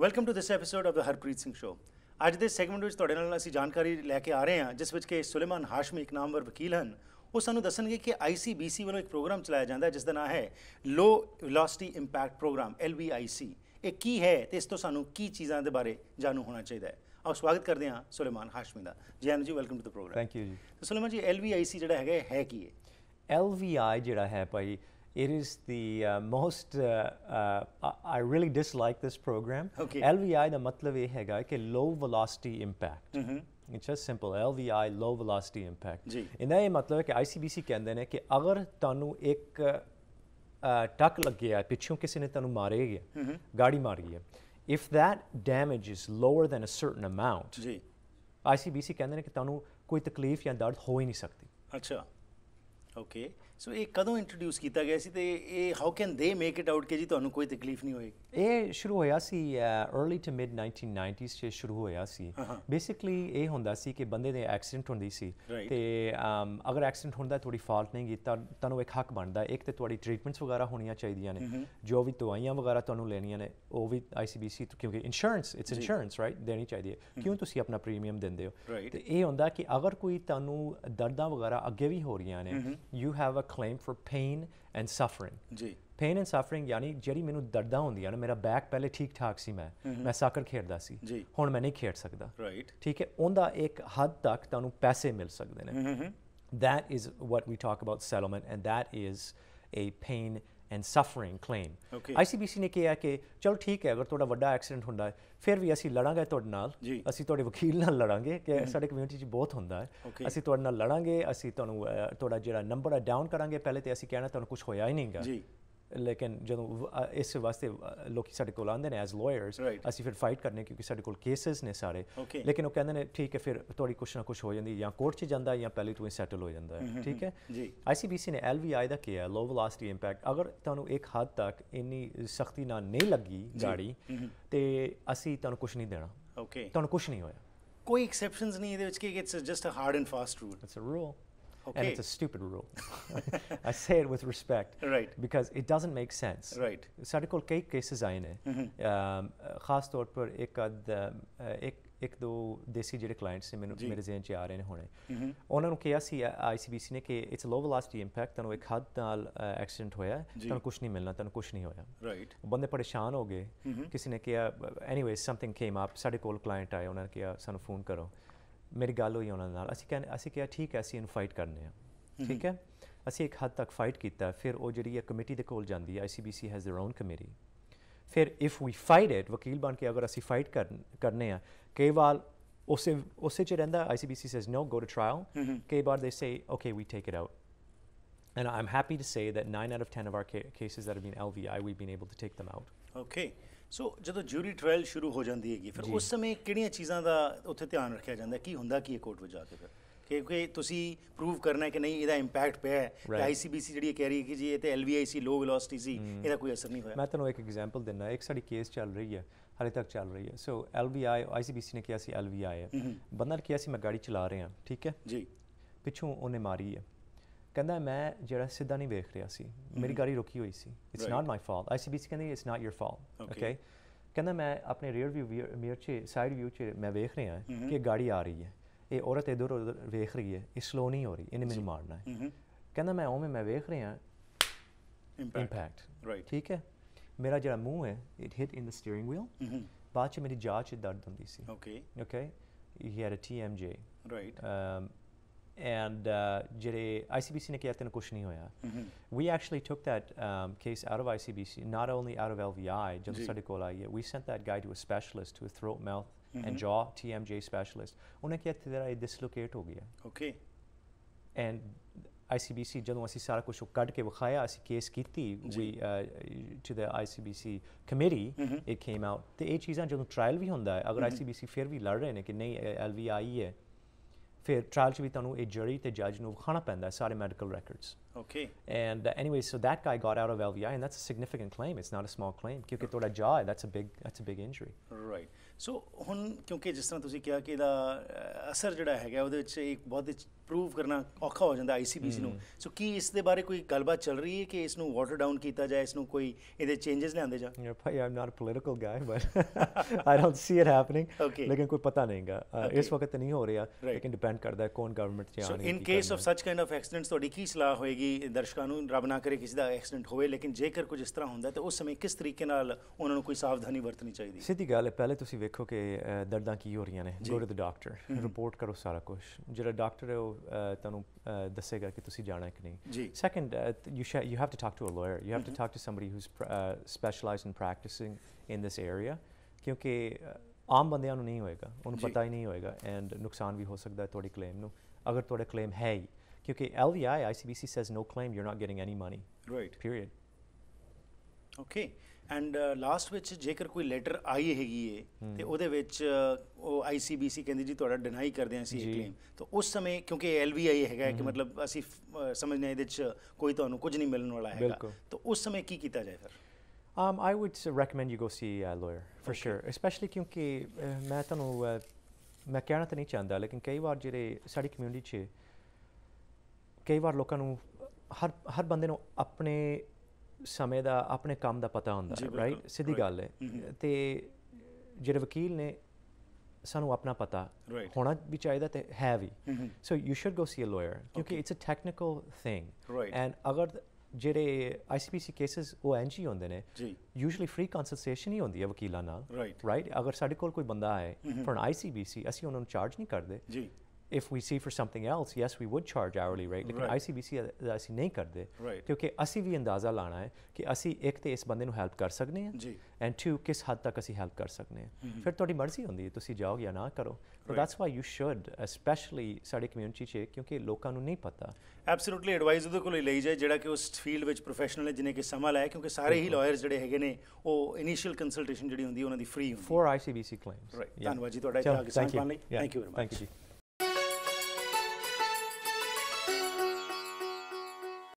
Welcome to this episode of the Harpreet Singh show ਅੱਜ ਦੇ segment ਵਿੱਚ ਤੁਹਾਡੇ ਨਾਲ ਅਸੀਂ ਜਾਣਕਾਰੀ ਲੈ ਕੇ ਆ ਰਹੇ ਹਾਂ ਜਿਸ ਵਿੱਚ ਕਿ ਸੁਲੇਮਾਨ ਹਾਸ਼ਮੀ ਇੱਕ ਨਾਮਵਰ ਵਕੀਲ ਹਨ ਉਹ ਸਾਨੂੰ ਦੱਸਣਗੇ ਕਿ ICBC ਵੱਲੋਂ ਇੱਕ ਪ੍ਰੋਗਰਾਮ ਚਲਾਇਆ ਜਾਂਦਾ ਜਿਸ ਦਾ ਨਾਮ ਹੈ low velocity impact program LVIC ਇਹ ਕੀ ਹੈ ਤੇ ਇਸ ਤੋਂ ਸਾਨੂੰ ਕੀ ਚੀਜ਼ਾਂ ਦੇ ਬਾਰੇ ਜਾਣੂ ਹੋਣਾ ਚਾਹੀਦਾ ਹੈ ਆਓ ਸਵਾਗਤ ਕਰਦੇ ਹਾਂ ਸੁਲੇਮਾਨ ਹਾਸ਼ਮੀ ਦਾ ਹਾਂ ਜੀ welcome to the program thank you ਜੀ ਤੇ ਸੁਲੇਮਾਨ ਜੀ LVIC ਜਿਹੜਾ ਹੈਗਾ ਹੈ ਕੀ ਹੈ LVI ਜਿਹੜਾ ਹੈ ਭਾਈ it is the uh, most uh, uh, I really dislike this program okay. LVI ਦਾ ਮਤਲਬ ਇਹ ਹੈਗਾ ਕਿ low velocity impact mm -hmm. It's just simple I low velocity impact ਇਹਦਾ ਇਹ ਮਤਲਬ ਹੈ ਕਿ ਸੀ ਕਹਿੰਦੇ ਨੇ ਕਿ ਅਗਰ ਤੁਹਾਨੂੰ ਇੱਕ ਟੱਕ ਲੱਗਿਆ ਪਿੱਛੋਂ ਕਿਸੇ ਨੇ ਤੁਹਾਨੂੰ ਮਾਰੇ ਗਿਆ ਗਾੜੀ ਮਾਰ ਗਈ ਹੈ if that damage is lower than a certain amount ਜੀ ਸੀ ਕਹਿੰਦੇ ਨੇ ਕਿ ਤੁਹਾਨੂੰ ਕੋਈ ਤਕਲੀਫ ਜਾਂ ਦਰਦ ਹੋ ਹੀ ਨਹੀਂ ਸਕਦੀ ਅੱਛਾ ਓਕੇ ਸੋ ਇਹ ਕਦੋਂ ਇੰਟਰੋਡਿਊਸ ਕੀਤਾ ਗਿਆ ਸੀ ਤੇ ਇਹ how can they make it out ਕਿ ਜੀ ਤੁਹਾਨੂੰ ਕੋਈ ਤਕਲੀਫ ਨਹੀਂ ਹੋਈ ਇਹ ਸ਼ੁਰੂ ਹੋਇਆ ਸੀ अर्ਲੀ ਟੂ ਮਿਡ 1990s ਚ ਸ਼ੁਰੂ ਹੋਇਆ ਸੀ ਬੇਸਿਕਲੀ ਇਹ ਹੁੰਦਾ ਸੀ ਕਿ ਬੰਦੇ ਦੇ ਐਕਸੀਡੈਂਟ ਹੁੰਦੀ ਸੀ ਤੇ ਅਗਰ ਐਕਸੀਡੈਂਟ ਹੁੰਦਾ ਤੁਹਾਡੀ ਫਾਲਟ ਨਹੀਂ ਕੀਤਾ ਤੁਹਾਨੂੰ ਇੱਕ ਹੱਕ ਬਣਦਾ ਇੱਕ ਤੇ ਤੁਹਾਡੀ ਟ੍ਰੀਟਮੈਂਟਸ ਵਗੈਰਾ ਹੋਣੀਆਂ ਚਾਹੀਦੀਆਂ ਨੇ ਜੋ ਵੀ ਦਵਾਈਆਂ ਵਗੈਰਾ ਤੁਹਾਨੂੰ ਲੈਣੀਆਂ ਨੇ ਉਹ ਵੀ ਆਈਸੀਬੀਸੀ ਤੋਂ ਕਿਉਂਕਿ ਇੰਸ਼ੋਰੈਂਸ ਇਟਸ ਇੰਸ਼ੋਰੈਂਸ ਰਾਈਟ ਦੇਣੀ ਚਾਹੀਦੀ ਹੈ ਕਿਉਂ ਤੁਸੀਂ ਆਪਣਾ ਪ੍ਰੀਮੀਅਮ ਦਿੰਦੇ ਹੋ ਤੇ ਇਹ ਹੁੰਦਾ ਕਿ ਅਗਰ ਕੋਈ ਤੁਹਾਨੂੰ ਦਰਦਾਂ ਵਗੈਰਾ ਅੱਗੇ ਵੀ ਹੋ ਰਹੀਆਂ ਨੇ you have a claim for pain and suffering ਜੀ ਪੇਨ ਐਂਡ ਸਫਰਿੰਗ ਯਾਨੀ ਜਿਹੜੀ ਮੈਨੂੰ ਦਰਦਾਂ ਹੁੰਦੀਆਂ ਨੇ ਮੇਰਾ ਬੈਕ ਪਹਿਲੇ ਠੀਕ ਠਾਕ ਸੀ ਮੈਂ ਮੈਂ ਸਾਕਰ ਖੇਡਦਾ ਸੀ ਹੁਣ ਮੈਂ ਨਹੀਂ ਖੇਡ ਸਕਦਾ ਰਾਈਟ ਠੀਕ ਹੈ ਉਹਦਾ ਇੱਕ ਹੱਦ ਤੱਕ ਤੁਹਾਨੂੰ ਪੈਸੇ ਮਿਲ ਸਕਦੇ ਨੇ that is what we talk about settlement and that is a pain and suffering claim ICBC ਨੇ ਕਿਹਾ ਕਿ ਚਲੋ ਠੀਕ ਹੈ ਅਗਰ ਤੁਹਾਡਾ ਵੱਡਾ ਐਕਸੀਡੈਂਟ ਹੁੰਦਾ ਹੈ ਫਿਰ ਵੀ ਅਸੀਂ ਲੜਾਂਗੇ ਤੁਹਾਡੇ ਨਾਲ ਅਸੀਂ ਤੁਹਾਡੇ ਵਕੀਲ ਨਾਲ ਲੜਾਂਗੇ ਕਿ ਸਾਡੇ ਕਮਿਊਨਿਟੀ 'ਚ ਬਹੁਤ ਹੁੰਦਾ ਹੈ ਅਸੀਂ ਤੁਹਾਡੇ ਨਾਲ ਲੜਾਂਗੇ ਅਸੀਂ ਤੁਹਾਨੂੰ ਤੁਹਾਡਾ ਜਿਹੜਾ ਨੰਬਰ ਹੈ ਡਾਊਨ ਕਰਾਂਗੇ ਪਹਿਲੇ ਤੇ ਅਸੀਂ ਕਹਿਣਾ ਤੁਹਾਨੂੰ ਕੁਝ ਹੋਇਆ ਹੀ ਨਹੀਂਗਾ ਜੀ ਲੇਕਿਨ ਜਦੋਂ ਇਸ ਵਾਸਤੇ ਲੋਕੀ ਸਾਡੇ ਕੋਲ ਆਉਂਦੇ ਨੇ ਐਜ਼ ਲਾਇਰਸ ਅਸੀਂ ਫਿਰ ਫਾਈਟ ਕਰਨੇ ਕਿਉਂਕਿ ਸਾਡੇ ਕੋਲ ਕੇਸਸ ਨੇ ਸਾਰੇ ਲੇਕਿਨ ਉਹ ਕਹਿੰਦੇ ਨੇ ਠੀਕ ਹੈ ਫਿਰ ਤੁਹਾਡੀ ਕੁਛ ਨਾ ਕੁਛ ਹੋ ਜਾਂਦੀ ਜਾਂ ਕੋਰਟ 'ਚ ਜਾਂਦਾ ਜਾਂ ਪਹਿਲੇ ਤੋਂ ਹੀ ਸੈਟਲ ਹੋ ਜਾਂਦਾ ਠੀਕ ਹੈ ਜੀ ਆਈਸੀਬੀਸੀ ਨੇ ਐਲਵੀਆਈ ਦਾ ਕਿਹਾ ਲੋ ਵੈਲੋਸਿਟੀ ਇੰਪੈਕਟ ਅਗਰ ਤੁਹਾਨੂੰ ਇੱਕ ਹੱਦ ਤੱਕ ਇੰਨੀ ਸਖਤੀ ਨਾਲ ਨਹੀਂ ਲੱਗੀ ਗਾੜੀ ਤੇ ਅਸੀਂ ਤੁਹਾਨੂੰ ਕੁਛ ਨਹੀਂ ਦੇਣਾ ਓਕੇ ਤੁਹਾਨੂੰ ਕੁਛ ਨਹੀਂ ਹੋਇਆ ਕੋਈ ਐਕਸੈਪਸ਼ਨਸ ਨਹੀਂ ਇਹਦੇ ਵਿੱਚ ਕਿ it's just a hard and fast rule it's a rule Okay. And it's a stupid rule. I say it with respect. Right. Because it doesn't make sense. Right. ਸਾਡੇ ਕੋਲ ਕਈ ਕੇਸਸ ਆਏ ਨੇ ਖਾਸ ਤੌਰ ਪਰ ਇੱਕ ਅਦ ਇੱਕ ਇੱਕ ਦੋ ਦੇਸੀ ਜਿਹੜੇ ਕਲਾਇੰਟਸ ਨੇ ਮੈਨੂੰ ਮੇਰੇ ਜ਼ਿਹਨ 'ਚ ਆ ਰਹੇ ਨੇ ਹੁਣੇ ਉਹਨਾਂ ਨੂੰ ਕਿਹਾ ਸੀ ਆਈਸੀਬੀਸੀ ਨੇ ਕਿ ਇਟਸ ਲੋ ਵੈਲਾਸਿਟੀ ਇੰਪੈਕਟ ਤੁਹਾਨੂੰ ਇੱਕ ਹੱਦ ਨਾਲ ਐਕਸੀਡੈਂਟ ਹੋਇਆ ਤੁਹਾਨੂੰ ਕੁਝ ਨਹੀਂ ਮਿਲਣਾ ਤੁਹਾਨੂੰ ਕੁਝ ਨਹੀਂ ਹੋਇਆ ਰਾਈਟ ਬੰਦੇ ਪਰੇਸ਼ਾਨ ਹੋ ਗਏ ਕਿਸੇ ਨੇ ਕਿਹਾ ਐਨੀਵੇਸ ਸਮਥਿੰਗ ਕੇਮ ਅਪ ਸਾਡੇ ਕੋਲ ਕਲਾਇੰਟ ਆਏ ਉਹਨਾਂ ਨੇ ਕਿਹਾ ਸਾਨੂੰ ਫੋਨ ਕਰੋ ਮੇਰੀ ਗੱਲ ਹੋਈ ਉਹਨਾਂ ਨਾਲ ਅਸੀਂ ਕਹਿੰਦੇ ਅਸੀਂ ਕਿਹਾ ਠੀਕ ਹੈ ਅਸੀਂ ਇਨਵਾਈਟ ਕਰਨੇ ਆ ਠੀਕ ਹੈ ਅਸੀਂ ਇੱਕ ਹੱਦ ਤੱਕ ਫਾਈਟ ਕੀਤਾ ਫਿਰ ਉਹ ਜਿਹੜੀ ਇਹ ਕਮੇਟੀ ਦੇ ਕੋਲ ਜਾਂਦੀ ਹੈ ICBC has their own committee ਫਿਰ ਇਫ ਵੀ ਫਾਈਟ ਇਟ ਵਕੀਲ ਬਣ ਕੇ ਅਗਰ ਅਸੀਂ ਫਾਈਟ ਕਰਨੇ ਆ ਕਈ ਵਾਰ ਉਸੇ ਉਸੇ ਚ ਰਹਿੰਦਾ ICBC says no go to trial ਕਈ ਵਾਰ they say okay we take it out And I'm happy to say that nine out of 10 of our ca cases that have been LVI, we've been able to take them out. Okay. So ਜਦੋਂ jury trial ਸ਼ੁਰੂ ਹੋ ਜਾਂਦੀ ਹੈਗੀ ਫਿਰ ਉਸ ਸਮੇਂ ਕਿਹੜੀਆਂ ਚੀਜ਼ਾਂ ਦਾ ਉੱਥੇ ਧਿਆਨ ਰੱਖਿਆ ਜਾਂਦਾ ਕੀ ਹੁੰਦਾ ਕੀ ਹੈ ਕੋਰਟ ਵਿੱਚ ਜਾ ਕੇ ਫਿਰ ਕਿਉਂਕਿ ਤੁਸੀਂ ਪ੍ਰੂਵ ਕਰਨਾ ਹੈ ਕਿ ਨਹੀਂ ਇਹਦਾ ਇੰਪੈਕਟ ਪਿਆ ਹੈ ਕਿ ਆਈਸੀਬੀਸੀ ਜਿਹੜੀ ਕਹਿ ਰਹੀ ਹੈ ਕਿ ਜੀ ਇਹ ਤੇ ਐਲਵੀਆਈਸੀ ਲੋ ਵੈਲੋਸਿਟੀ ਸੀ ਇਹਦਾ ਕੋਈ ਅਸਰ ਨਹੀਂ ਹੋਇਆ ਮੈਂ ਤੁਹਾਨੂੰ ਇੱਕ ਐਗਜ਼ਾਮਪਲ ਦਿੰਦਾ ਇੱਕ ਸਾਡੀ ਕੇਸ ਚੱਲ ਰਹੀ ਹੈ ਹਾਲੇ ਤੱਕ ਚੱਲ ਰਹੀ ਹੈ ਸੋ ਐਲਵੀਆਈ ਆਈਸੀਬੀਸੀ ਨੇ ਕਿਹਾ ਸੀ ਐਲਵੀਆਈ ਹੈ ਬੰਦਾ ਕਿਹਾ ਸੀ ਮੈਂ ਗਾੜੀ ਚਲਾ ਰਿਹਾ ਠੀਕ ਹੈ ਜੀ ਪਿੱਛੋਂ ਉਹਨੇ ਮਾਰੀ ਹੈ ਕਹਿੰਦਾ ਮੈਂ ਜਿਹੜਾ ਸਿੱਧਾ ਨਹੀਂ ਵੇਖ ਰਿਹਾ ਸੀ ਮੇਰੀ ਗਾੜੀ ਰੁਕੀ ਹੋਈ ਸੀ it's not my fault ICBC ਕਹਿੰਦੀ it's not your fault okay ਕਹਿੰਦਾ ਮੈਂ ਆਪਣੇ ਰੀਅਰ ਵਿਊ ਮਿਰਰ 'ਚ ਸਾਈਡ ਵਿਊ 'ਚ ਮੈਂ ਵੇਖ ਰਿਹਾ ਕਿ ਗਾੜੀ ਆ ਰਹੀ ਹੈ ਇਹ ਔਰਤ ਇਧਰ ਉਧਰ ਵੇਖ ਰਹੀ ਹੈ ਇਹ ਸਲੋ ਨਹੀਂ ਹੋ ਰਹੀ ਇਹਨੇ ਮੈਨੂੰ ਮਾਰਨਾ ਹੈ ਕਹਿੰਦਾ ਮੈਂ ਉਵੇਂ ਮੈਂ ਵੇਖ ਰਿਹਾ ਇੰਪੈਕਟ ਰਾਈਟ ਠੀਕ ਹੈ ਮੇਰਾ ਜਿਹੜਾ ਮੂੰਹ ਹੈ it hit in the steering wheel ਬਾਅਦ 'ਚ ਮੇਰੀ ਜਾਚ ਦਰਦ ਹੁੰਦੀ ਸੀ okay okay he had a TMJ right And uh, ICBC ਨੇ ਕਿਹਾ ਤੈਨੂੰ we actually took that um, case out of ICBC not only out of LVI we sent that guy to a specialist to a throat mouth mm-hmm. and jaw TMJ specialist dislocate okay and ICBC ਜਦੋਂ ਅਸੀਂ ਸਾਰਾ ਕੁਝ ਕੱਢ ਕੇ ICBC committee. Mm-hmm. It came out. ਤੇ ਇਹ ਚੀਜ਼ਾਂ ਜਦੋਂ trial ICBC LVI ਫਿਰ ਟ੍ਰਾਇਲ 'ਚ ਵੀ ਤੁਹਾਨੂੰ ਇਹ ਜਰੀ ਤੇ ਜੱਜ ਨੂੰ ਖਾਣਾ ਪੈਂਦਾ ਸਾਰੇ medical records okay and anyway so that guy got out of LVI and that's a significant claim it's not a small claim ਕਿਉਂਕਿ ਤੁਹਾਡਾ ਜਾ that's a big that's a big injury right so ਹੁਣ ਕਿਉਂਕਿ ਜਿਸ ਤਰ੍ਹਾਂ ਤੁਸੀਂ ਕਿਹਾ ਕਿ ਇਹਦਾ ਅਸਰ ਜਿਹੜਾ ਹੈਗਾ ਉਹਦੇ ਵਿੱਚ ਇੱਕ ਬਹੁਤ ਪ੍ਰੂਵ ਕਰਨਾ ਔਖਾ ਹੋ ਜਾਂਦਾ ਆਈਸੀਬੀਸੀ ਨੂੰ ਸੋ ਕੀ ਇਸ ਦੇ ਬਾਰੇ ਕੋਈ ਗੱਲਬਾਤ ਚੱਲ ਰਹੀ ਹੈ ਕਿ ਇਸ ਨੂੰ ਵਾਟਰ ਡਾਊਨ ਕੀਤਾ ਜਾਏ ਇਸ ਨੂੰ ਕੋਈ ਇਹਦੇ ਚੇਂजेस ਲਿਆਂਦੇ ਜਾ ਯਾ ਭਾਈ I'm not a guy but I don't see it happening ਲੇਕਿਨ ਕੋਈ ਪਤਾ ਨਹੀਂਗਾ ਇਸ ਵਕਤ ਤੇ ਨਹੀਂ ਹੋ ਰਿਹਾ ਲੇਕਿਨ ਡਿਪੈਂਡ ਕਰਦਾ ਹੈ ਕੌਣ ਗਵਰਨਮੈਂਟ ਚ ਆਣੀ so in case of such kind of accidents ਤੁਹਾਡੀ ਕੀ ਸਲਾਹ ਹੋਏਗੀ ਦਰਸ਼ਕਾਂ ਨੂੰ ਰੱਬ ਨਾ ਕਰੇ ਕਿਸੇ ਦਾ ਐਕਸੀਡੈਂਟ ਹੋਵੇ ਲੇਕਿਨ ਜੇਕਰ ਕੁਝ ਇਸ ਤਰ੍ਹਾਂ ਹੁੰਦਾ ਤੇ ਉਸ ਸਮੇਂ ਕਿਸ ਤਰੀਕੇ ਨਾਲ ਉਹਨਾਂ ਨੂੰ ਕੋਈ ਸਾਵਧਾਨੀ ਵਰਤਣੀ ਚਾਹੀਦੀ ਸਿੱਧੀ ਗੱਲ ਹੈ ਪਹਿਲੇ ਤੁਸੀਂ ਵੇਖੋ ਕਿ ਦਰਦਾਂ ਕੀ ਹੋ ਰਹੀਆਂ ਨੇ go to the doctor report ਕਰੋ ਸਾਰਾ ਕੁਝ ਜਿਹੜਾ ਡਾਕਟਰ ਹੈ ਉਹ Uh, uh, second uh, you have to talk to a lawyer you have to mm-hmm. talk to somebody who's specialized in practicing in this area kyunki aam bandeyan nu nahi hoega onu pata hi nahi hoega and nuksan bhi ho sakda hai todi claim nu claim hai lvi icbc says no claim you're not getting any money right period okay and last uh, ਵਿੱਚ ਜੇਕਰ ਕੋਈ letter ਆਈ ਹੈਗੀ ਏ ਤੇ ਉਹਦੇ ਵਿੱਚ ਉਹ ICBC ਕਹਿੰਦੀ ਜੀ ਤੁਹਾਡਾ ਡਿਨਾਈ ਕਰਦੇ ਆਂ ਸੀ ਇਹ ਕਲੇਮ ਤਾਂ ਉਸ ਸਮੇਂ ਕਿਉਂਕਿ ਐਲਵੀਆਈ ਹੈਗਾ ਕਿ ਮਤਲਬ ਅਸੀਂ ਸਮਝਨੇ ਇਹਦੇ ਵਿੱਚ ਕੋਈ ਤੁਹਾਨੂੰ ਕੁਝ ਨਹੀਂ ਮਿਲਣ ਵਾਲਾ ਹੈਗਾ ਤਾਂ ਉਸ ਸਮੇਂ ਕੀ ਕੀਤਾ ਜਾਏ ਫਿਰ Um, I would recommend you go see a lawyer for okay. sure, especially ਕਿਉਂਕਿ ਮੈਂ ਤੁਹਾਨੂੰ main kehna ਤਾਂ ਨਹੀਂ ਚਾਹੁੰਦਾ ਲੇਕਿਨ ਕਈ ਵਾਰ ਜਿਹੜੇ ਸਾਡੀ ਕਮਿਊਨਿਟੀ 'ਚ ਕਈ ਵਾਰ ਲੋਕਾਂ ਨੂੰ har ਹਰ ਬੰਦੇ ਨੂੰ ਆਪਣੇ ਸਮੇਂ ਦਾ ਆਪਣੇ ਕੰਮ ਦਾ ਪਤਾ ਹੁੰਦਾ ਹੈ ਰਾਈਟ ਸਿੱਧੀ ਗੱਲ ਹੈ ਤੇ ਜਿਹੜੇ ਵਕੀਲ ਨੇ ਸਾਨੂੰ ਆਪਣਾ ਪਤਾ ਹੋਣਾ ਵੀ ਚਾਹੀਦਾ ਤੇ ਹੈ ਵੀ so you should go see a lawyer ਕਿਉਂਕਿ it's a technical thing and ਅਗਰ ਜਿਹੜੇ ਆਈਸੀਪੀਸੀ ਕੇਸਸ ਉਹ ਐਨਜੀ ਹੁੰਦੇ ਨੇ ਜੀ ਯੂਜੂਲੀ ਫ੍ਰੀ ਕੰਸਲਟੇਸ਼ਨ ਹੀ ਹੁੰਦੀ ਹੈ ਵਕੀਲਾਂ ਨਾਲ ਰਾਈਟ ਅਗਰ ਸਾਡੇ ਕੋਲ ਕੋਈ ਬੰਦਾ ਆਏ ਫਰ ਆਈਸੀਬੀਸੀ ਅਸੀਂ ਉਹਨਾਂ ਨੂੰ ਚਾਰਜ ਨਹੀਂ ਕਰਦੇ ਜੀ if we see for something else yes we would charge hourly rate ਲੇਕਿਨ ਆਈਸੀਬੀਸੀ ਦਾ ਅਸੀਂ ਨਹੀਂ ਕਰਦੇ ਕਿਉਂਕਿ ਅਸੀਂ ਵੀ ਅੰਦਾਜ਼ਾ ਲਾਣਾ ਹੈ ਕਿ ਅਸੀਂ ਇੱਕ ਤੇ ਇਸ ਬੰਦੇ ਨੂੰ ਹੈਲਪ ਕਰ ਸਕਦੇ ਹਾਂ ਜੀ ਐਂਡ ਟੂ ਕਿਸ ਹੱਦ ਤੱਕ ਅਸੀਂ ਹੈਲਪ ਕਰ ਸਕਦੇ ਹਾਂ ਫਿਰ ਤੁਹਾਡੀ ਮਰਜ਼ੀ ਹੁੰਦੀ ਹੈ ਤੁਸੀਂ ਜਾਓ ਜਾਂ ਨਾ ਕਰੋ but that's why you should specially ਸਾਡੀ ਕਮਿਊਨਿਟੀ 'ਚ ਕਿਉਂਕਿ ਲੋਕਾਂ ਨੂੰ ਨਹੀਂ ਪਤਾ ਐਬਸੋਲੂਟਲੀ ਐਡਵਾਈਸ ਉਹਦੇ ਕੋਲ ਲਈ ਜਾਏ ਜਿਹੜਾ ਕਿ ਉਸ ਫੀਲਡ ਵਿੱਚ ਪ੍ਰੋਫੈਸ਼ਨਲ ਹੈ ਜਿਨੇ ਕਿ ਸਮਾਂ ਲਾਇਆ ਕਿਉਂਕਿ ਸਾਰੇ ਹੀ ਲਾਇਰਸ ਜਿਹੜੇ ਹੈਗੇ ਨੇ ਉਹ ਇਨੀਸ਼ੀਅਲ ਕੰਸਲਟੇਸ਼ਨ ਜਿਹੜੀ ਹੁੰਦੀ ਉਹਨਾਂ ਦੀ ਫ੍ਰੀ ਹੁੰਦੀ ਫॉर ਆਈਸੀਬੀਸੀ ਕਲੇਮਸ ਰਾਈਟ ਧੰਨਵਾਦ ਜੀ ਤੁਹਾਡਾ ਇਤਿਹਾਸ ਪਾਣ ਲਈ thank you very much thank you ਜੀ